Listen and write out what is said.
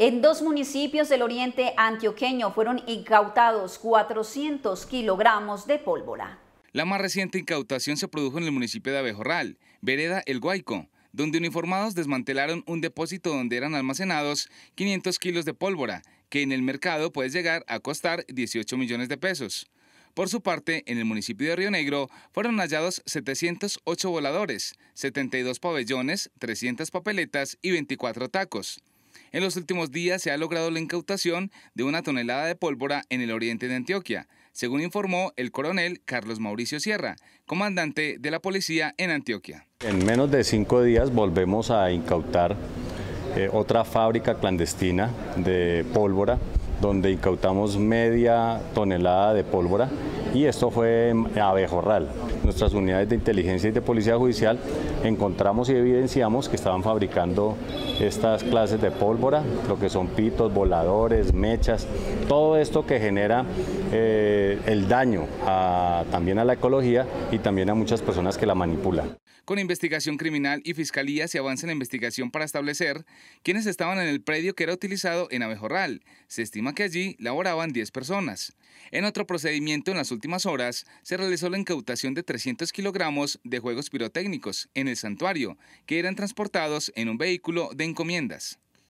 En dos municipios del oriente antioqueño fueron incautados 400 kilogramos de pólvora. La más reciente incautación se produjo en el municipio de Abejorral, Vereda El Guaico, donde uniformados desmantelaron un depósito donde eran almacenados 500 kilos de pólvora, que en el mercado puede llegar a costar 18 millones de pesos. Por su parte, en el municipio de Río Negro fueron hallados 708 voladores, 72 pabellones, 300 papeletas y 24 tacos. En los últimos días se ha logrado la incautación de una tonelada de pólvora en el oriente de Antioquia, según informó el coronel Carlos Mauricio Sierra, comandante de la policía en Antioquia. En menos de cinco días volvemos a incautar eh, otra fábrica clandestina de pólvora, donde incautamos media tonelada de pólvora y esto fue Abejorral. Nuestras unidades de inteligencia y de policía judicial encontramos y evidenciamos que estaban fabricando estas clases de pólvora, lo que son pitos, voladores, mechas, todo esto que genera eh, el daño también a la ecología y también a muchas personas que la manipulan. Con investigación criminal y fiscalía se avanza en la investigación para establecer quiénes estaban en el predio que era utilizado en Abejorral. Se estima que allí laboraban 10 personas. En otro procedimiento, en las últimas horas, se realizó la incautación de 300 kilogramos de juegos pirotécnicos en el santuario, que eran transportados en un vehículo de encomiendas.